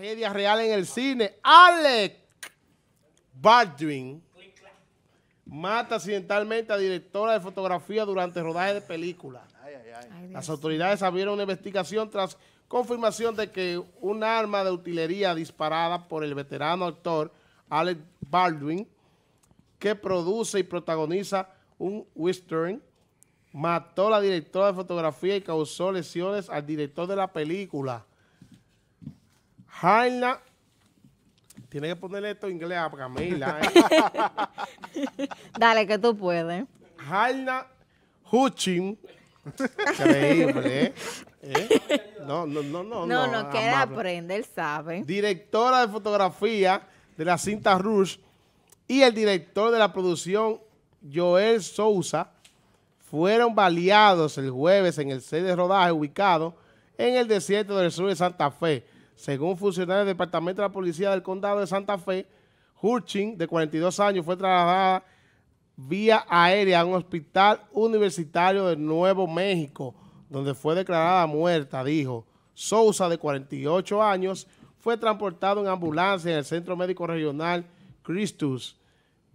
tragedia real en el cine. Alec Baldwin mata accidentalmente a directora de fotografía durante rodaje de película. Las autoridades abrieron una investigación tras confirmación de que un arma de utilería disparada por el veterano actor Alec Baldwin, que produce y protagoniza un western, mató a la directora de fotografía y causó lesiones al director de la película. Jaina. Tiene que ponerle esto en inglés a Camila. ¿eh? Dale, que tú puedes. Jaina Huchin. Increíble, ¿eh? ¿Eh? No, no, no, no. No, no, queda aprende, él sabe. Directora de fotografía de la cinta Rush y el director de la producción, Joel Sousa, fueron baleados el jueves en el set de rodaje ubicado en el desierto del sur de Santa Fe según funcionarios del Departamento de la Policía del Condado de Santa Fe, Hurching, de 42 años, fue trasladada vía aérea a un hospital universitario de Nuevo México, donde fue declarada muerta, dijo. Sousa, de 48 años, fue transportado en ambulancia en el Centro Médico Regional Christus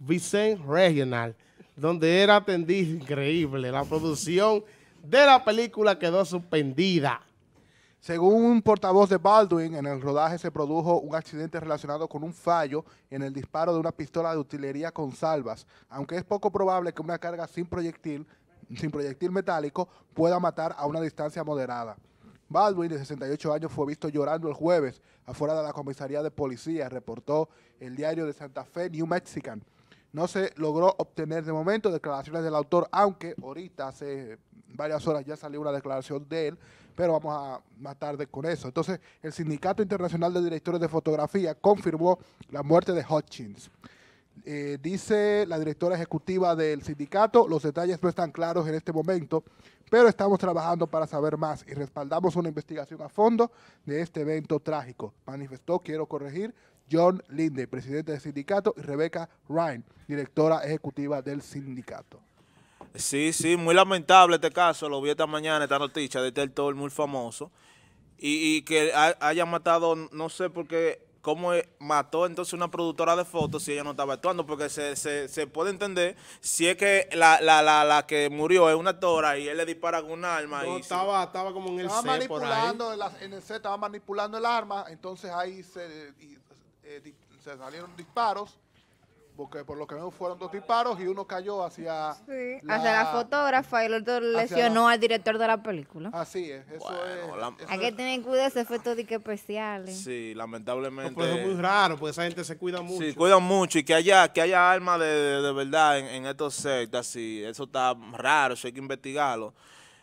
Vicente Regional, donde era atendido. Increíble, la producción de la película quedó suspendida según un portavoz de Baldwin, en el rodaje se produjo un accidente relacionado con un fallo en el disparo de una pistola de utilería con salvas, aunque es poco probable que una carga sin proyectil, sin proyectil metálico pueda matar a una distancia moderada. Baldwin, de 68 años, fue visto llorando el jueves afuera de la comisaría de policía, reportó el diario de Santa Fe, New Mexican. No se logró obtener de momento declaraciones del autor, aunque ahorita, se varias horas ya salió una declaración de él, pero vamos a más tarde con eso. Entonces, el Sindicato Internacional de Directores de Fotografía confirmó la muerte de Hutchins. Eh, dice la directora ejecutiva del sindicato, los detalles no están claros en este momento, pero estamos trabajando para saber más y respaldamos una investigación a fondo de este evento trágico. Manifestó, quiero corregir, John Linde, presidente del sindicato, y Rebecca Ryan, directora ejecutiva del sindicato. Sí, sí, muy lamentable este caso. Lo vi esta mañana, esta noticia de este actor muy famoso. Y, que haya matado, no sé por qué, cómo mató entonces una productora de fotos si ella no estaba actuando, porque se, se, puede entender si es que la, la, la, la, que murió es una actora y él le dispara con un arma. y estaba, estaba como en el manipulando en el estaba manipulando el arma, entonces ahí se eh, salieron disparos porque por lo que veo fueron dos disparos y uno cayó hacia, sí, la, hacia la fotógrafa y el otro lesionó al director de la película. Así es, eso es. hay que tener cuidado ese efecto de que especiales. Sí, lamentablemente. es muy raro, porque esa gente se cuida mucho. Sí, cuidan mucho y que haya que haya armas de, verdad en, estos sectas, sí, eso está raro, eso hay que investigarlo.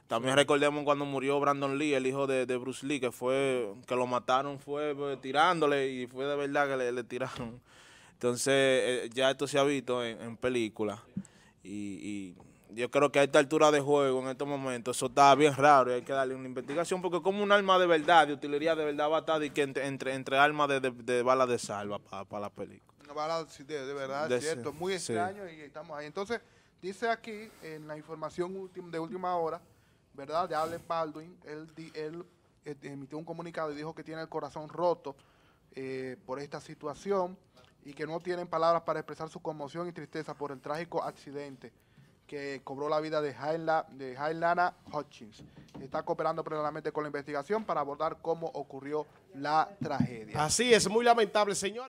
También recordemos cuando murió Brandon Lee, el hijo de, Bruce Lee, que fue que lo mataron fue pues, tirándole y fue de verdad que le tiraron. Entonces, eh, ya esto se ha visto en, en películas. Y, y, yo creo que a esta altura de juego, en estos momentos, eso está bien raro y hay que darle una investigación. Porque como un arma de verdad, de utilería de verdad, va a estar y que entre, entre, armas de, de, de balas de salva para la película. Una bala de, verdad, es cierto. muy extraño y estamos ahí. Entonces, dice aquí, en la información de última hora, ¿verdad? De Alex Baldwin, él, él, eh, emitió un comunicado y dijo que tiene el corazón roto eh, por esta situación y que no tienen palabras para expresar su conmoción y tristeza por el trágico accidente que cobró la vida de, de Jailana Hutchins. Está cooperando plenamente con la investigación para abordar cómo ocurrió la tragedia. Así es, muy lamentable, señor.